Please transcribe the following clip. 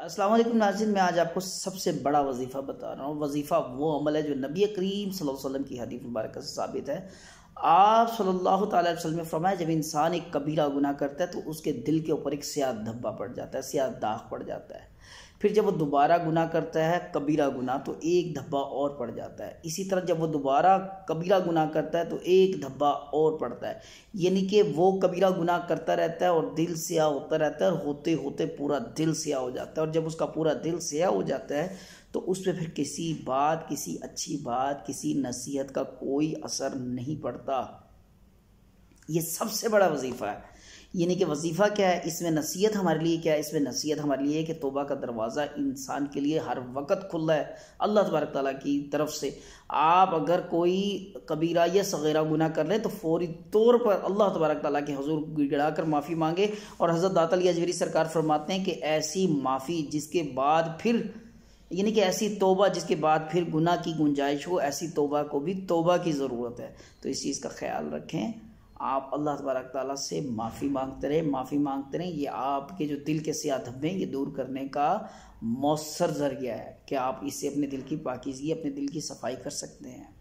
वालेकुम नाजिन मैं आज आपको सबसे बड़ा वजीफ़ा बता रहा हूँ वजीफ़ा वो अमल है जो नबी करीम वसल्लम की हदीफ मुबारक से साबित है आप सल्लल्लाहु अलैहि वसल्लम ने फरमाया जब इंसान एक कबीरा गुनाह करता है तो उसके दिल के ऊपर एक स्याह धब्बा पड़ जाता है स्याह दाग पड़ जाता है फिर जब वो दोबारा गुना करता है कबीरा गुना तो एक धब्बा और पड़ जाता है इसी तरह जब वो दोबारा कबीरा गुना करता है तो एक धब्बा और पड़ता है यानी कि वो कबीरा गुना करता रहता है और दिल स्याह होता रहता है और होते होते पूरा दिल स्याह हो जाता है और जब उसका पूरा दिल स्याह हो जाता है तो उस पर फिर किसी बात किसी अच्छी बात किसी नसीहत का कोई असर नहीं पड़ता ये सबसे बड़ा वजीफ़ा है यानी कि वजीफ़ा क्या है इसमें नसीहत हमारे लिए क्या है इसमें नसीहत हमारे लिए कि तोबा का दरवाज़ा इंसान के लिए हर वक्त खुला है अल्लाह तबारक ताली की तरफ से आप अगर कोई कबीरा या सगैरा गुना कर लें तो फौरी तौर पर अल्लाह तबारक ताली के हजूर गिड़गड़ा कर माफ़ी मांगे और हज़रत दातली अजहरी सरकार फरमाते हैं कि ऐसी माफ़ी जिसके बाद फिर यानी कि ऐसी तोबा जिसके बाद फिर गुना की गुंजाइश हो ऐसी तोबा को भी तोबा की ज़रूरत है तो इस चीज़ का ख्याल रखें आप अल्लाह तबारक ताली से माफ़ी मांगते रहें माफ़ी मांगते रहें ये आपके जो दिल के सियाह धब्बे ये दूर करने का मौसर ज़रिया है कि आप इससे अपने दिल की पाकिजगी अपने दिल की सफाई कर सकते हैं